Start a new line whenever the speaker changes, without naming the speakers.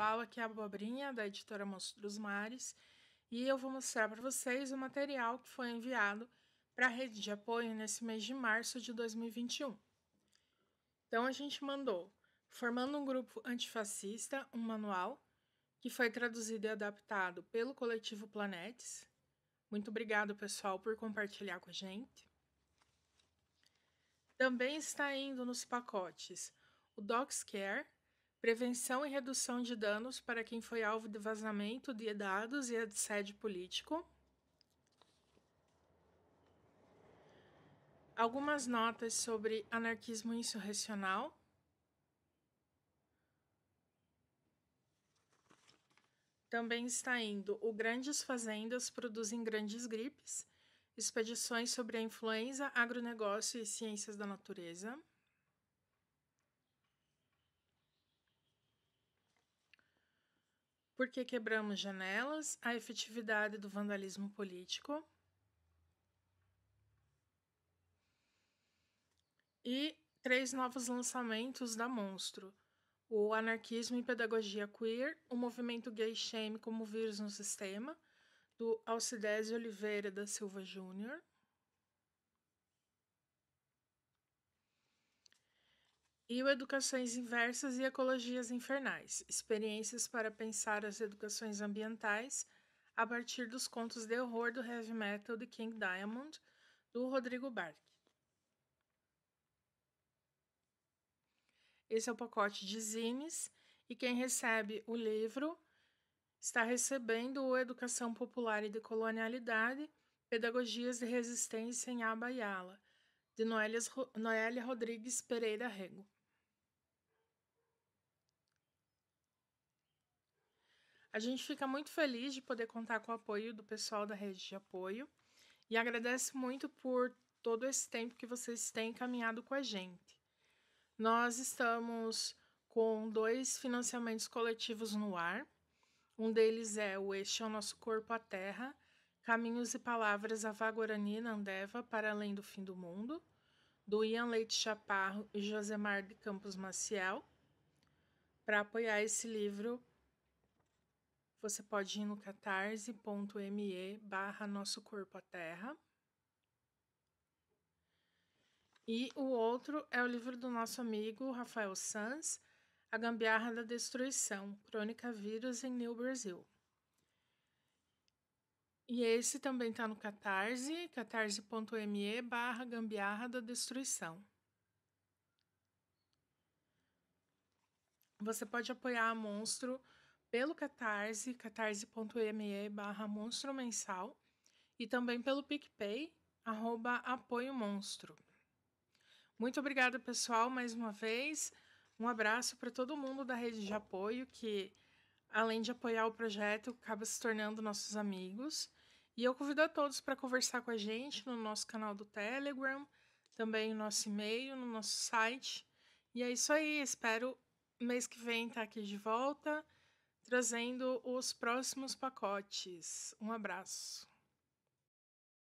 pessoal, aqui é a Abobrinha da editora Monstro dos Mares e eu vou mostrar para vocês o material que foi enviado para a rede de apoio nesse mês de março de 2021. Então a gente mandou Formando um Grupo Antifascista, um manual que foi traduzido e adaptado pelo coletivo Planetes. Muito obrigado, pessoal, por compartilhar com a gente. Também está indo nos pacotes o Docs Care prevenção e redução de danos para quem foi alvo de vazamento de dados e assédio político. Algumas notas sobre anarquismo insurrecional. Também está indo o Grandes Fazendas Produzem Grandes Gripes, Expedições sobre a Influenza, Agronegócio e Ciências da Natureza. Porque quebramos janelas, a efetividade do vandalismo político. E três novos lançamentos da Monstro. O Anarquismo e Pedagogia Queer, o movimento gay shame como vírus no sistema, do Alcides Oliveira da Silva Júnior. educações inversas e ecologias infernais. Experiências para pensar as educações ambientais a partir dos contos de horror do heavy metal de King Diamond, do Rodrigo Barque. Esse é o pacote de zines e quem recebe o livro está recebendo o Educação Popular e de Colonialidade, Pedagogias de Resistência em Abaiala, de Noélia Rodrigues Pereira Rego. A gente fica muito feliz de poder contar com o apoio do pessoal da rede de apoio e agradece muito por todo esse tempo que vocês têm caminhado com a gente. Nós estamos com dois financiamentos coletivos no ar. Um deles é o Este é o Nosso Corpo à Terra, Caminhos e Palavras a Vagorani Nandeva para Além do Fim do Mundo, do Ian Leite Chaparro e Josemar de Campos Maciel. Para apoiar esse livro, você pode ir no catarse.me barra Nosso Corpo a Terra. E o outro é o livro do nosso amigo Rafael Sanz, A Gambiarra da Destruição, Crônica Vírus em New Brasil. E esse também está no Catarse, catarse.me barra gambiarra da destruição. Você pode apoiar a Monstro pelo Catarse, catarse.me barra monstro mensal e também pelo PicPay, arroba apoio monstro. Muito obrigada, pessoal, mais uma vez. Um abraço para todo mundo da rede de apoio que, além de apoiar o projeto, acaba se tornando nossos amigos. E eu convido a todos para conversar com a gente no nosso canal do Telegram, também no nosso e-mail, no nosso site. E é isso aí. Espero mês que vem estar tá aqui de volta trazendo os próximos pacotes. Um abraço.